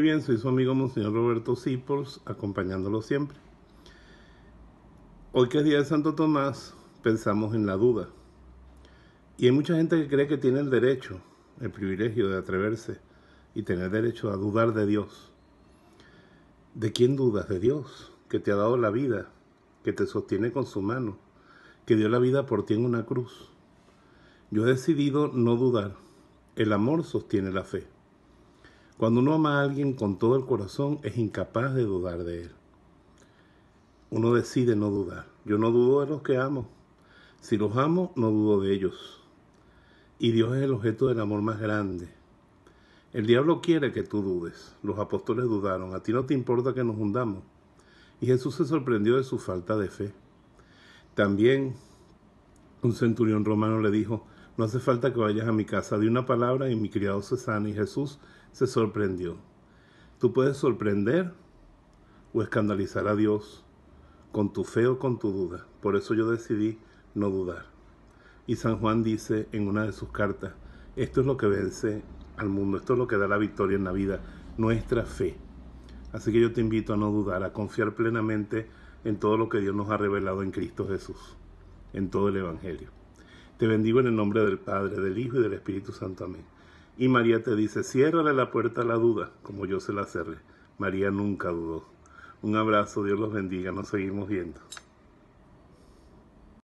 bien, soy su amigo Monseñor Roberto Sipols, acompañándolo siempre. Hoy que es Día de Santo Tomás, pensamos en la duda. Y hay mucha gente que cree que tiene el derecho, el privilegio de atreverse y tener derecho a dudar de Dios. ¿De quién dudas? De Dios, que te ha dado la vida, que te sostiene con su mano, que dio la vida por ti en una cruz. Yo he decidido no dudar. El amor sostiene la fe. Cuando uno ama a alguien con todo el corazón es incapaz de dudar de él. Uno decide no dudar. Yo no dudo de los que amo. Si los amo, no dudo de ellos. Y Dios es el objeto del amor más grande. El diablo quiere que tú dudes. Los apóstoles dudaron. A ti no te importa que nos hundamos. Y Jesús se sorprendió de su falta de fe. También un centurión romano le dijo, no hace falta que vayas a mi casa. de una palabra y mi criado se sana. Y Jesús se sorprendió. Tú puedes sorprender o escandalizar a Dios con tu fe o con tu duda. Por eso yo decidí no dudar. Y San Juan dice en una de sus cartas, esto es lo que vence al mundo, esto es lo que da la victoria en la vida, nuestra fe. Así que yo te invito a no dudar, a confiar plenamente en todo lo que Dios nos ha revelado en Cristo Jesús, en todo el Evangelio. Te bendigo en el nombre del Padre, del Hijo y del Espíritu Santo. Amén. Y María te dice, ciérrale la puerta a la duda, como yo se la cerré. María nunca dudó. Un abrazo, Dios los bendiga, nos seguimos viendo.